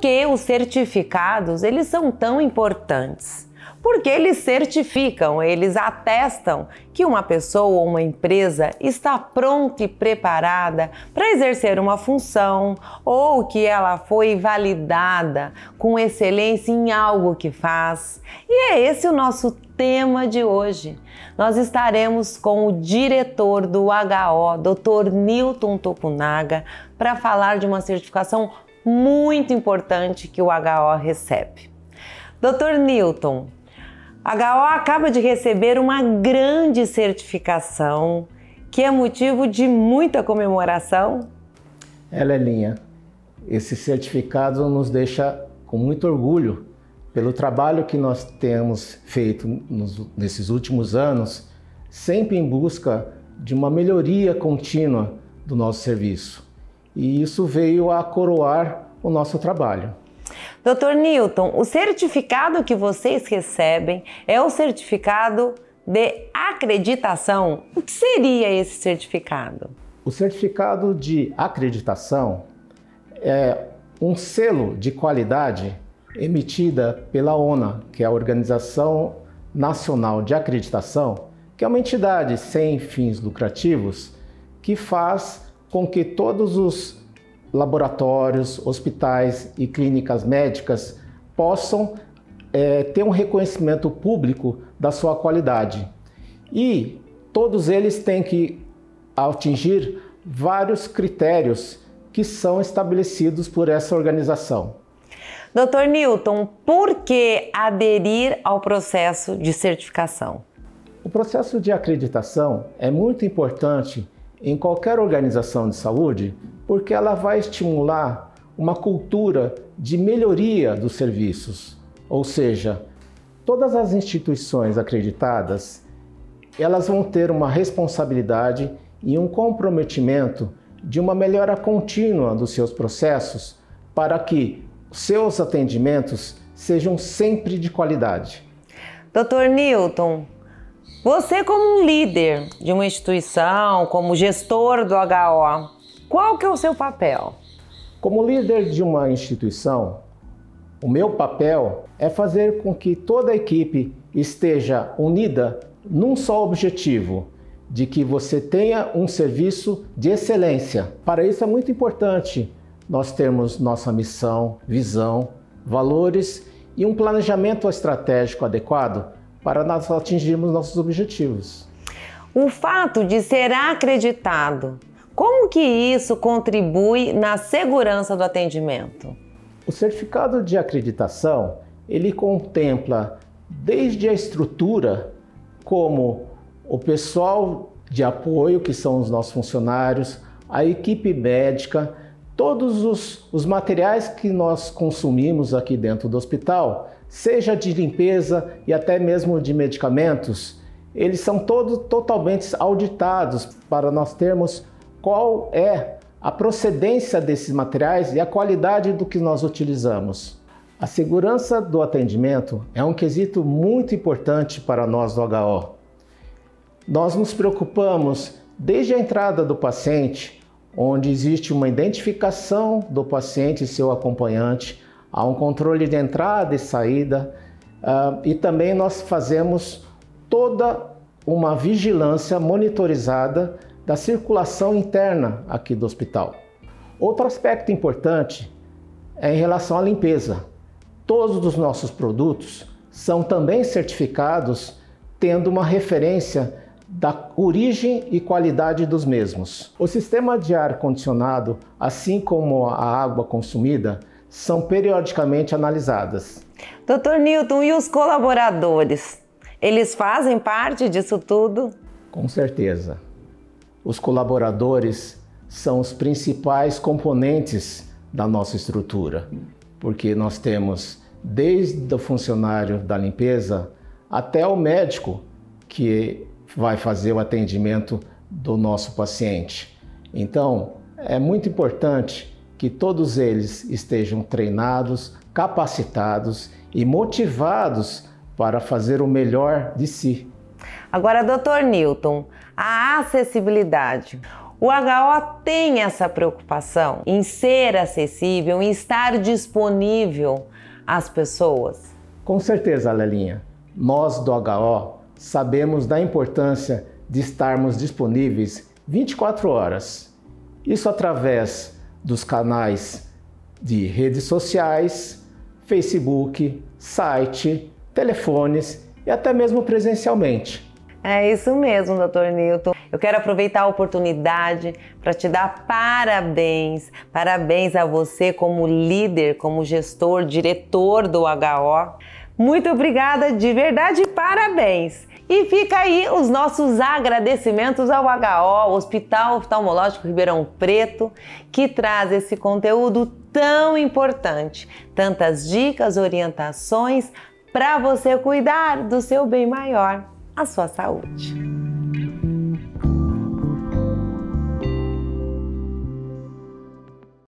que os certificados eles são tão importantes? Porque eles certificam, eles atestam que uma pessoa ou uma empresa está pronta e preparada para exercer uma função ou que ela foi validada com excelência em algo que faz. E é esse o nosso tema de hoje. Nós estaremos com o diretor do HO, Dr. Newton Tokunaga, para falar de uma certificação muito importante que o HO recebe. Dr. Newton, HO acaba de receber uma grande certificação que é motivo de muita comemoração. Ela é linha. Esse certificado nos deixa com muito orgulho pelo trabalho que nós temos feito nos, nesses últimos anos, sempre em busca de uma melhoria contínua do nosso serviço. E isso veio a coroar o nosso trabalho. Dr. Newton, o certificado que vocês recebem é o certificado de acreditação. O que seria esse certificado? O certificado de acreditação é um selo de qualidade emitida pela ONA, que é a Organização Nacional de Acreditação, que é uma entidade sem fins lucrativos que faz com que todos os laboratórios, hospitais e clínicas médicas possam é, ter um reconhecimento público da sua qualidade. E todos eles têm que atingir vários critérios que são estabelecidos por essa organização. Dr. Newton, por que aderir ao processo de certificação? O processo de acreditação é muito importante em qualquer organização de saúde, porque ela vai estimular uma cultura de melhoria dos serviços. Ou seja, todas as instituições acreditadas, elas vão ter uma responsabilidade e um comprometimento de uma melhora contínua dos seus processos para que seus atendimentos sejam sempre de qualidade. Dr. Newton, você como um líder de uma instituição, como gestor do HO, qual que é o seu papel? Como líder de uma instituição, o meu papel é fazer com que toda a equipe esteja unida num só objetivo, de que você tenha um serviço de excelência. Para isso é muito importante nós termos nossa missão, visão, valores e um planejamento estratégico adequado para nós atingirmos nossos objetivos. O fato de ser acreditado, como que isso contribui na segurança do atendimento? O certificado de acreditação, ele contempla desde a estrutura, como o pessoal de apoio, que são os nossos funcionários, a equipe médica, Todos os, os materiais que nós consumimos aqui dentro do hospital, seja de limpeza e até mesmo de medicamentos, eles são todos totalmente auditados para nós termos qual é a procedência desses materiais e a qualidade do que nós utilizamos. A segurança do atendimento é um quesito muito importante para nós do HO. Nós nos preocupamos desde a entrada do paciente onde existe uma identificação do paciente e seu acompanhante, há um controle de entrada e saída, uh, e também nós fazemos toda uma vigilância monitorizada da circulação interna aqui do hospital. Outro aspecto importante é em relação à limpeza. Todos os nossos produtos são também certificados tendo uma referência da origem e qualidade dos mesmos. O sistema de ar condicionado, assim como a água consumida, são periodicamente analisadas. Dr. Newton, e os colaboradores? Eles fazem parte disso tudo? Com certeza. Os colaboradores são os principais componentes da nossa estrutura, porque nós temos desde o funcionário da limpeza até o médico que vai fazer o atendimento do nosso paciente. Então, é muito importante que todos eles estejam treinados, capacitados e motivados para fazer o melhor de si. Agora, Dr. Newton, a acessibilidade. O HO tem essa preocupação em ser acessível, em estar disponível às pessoas? Com certeza, Lelinha. Nós do HO sabemos da importância de estarmos disponíveis 24 horas. Isso através dos canais de redes sociais, Facebook, site, telefones e até mesmo presencialmente. É isso mesmo, doutor Newton. Eu quero aproveitar a oportunidade para te dar parabéns. Parabéns a você como líder, como gestor, diretor do HO. Muito obrigada de verdade, parabéns! E fica aí os nossos agradecimentos ao HO, Hospital Oftalmológico Ribeirão Preto, que traz esse conteúdo tão importante, tantas dicas, orientações para você cuidar do seu bem maior, a sua saúde.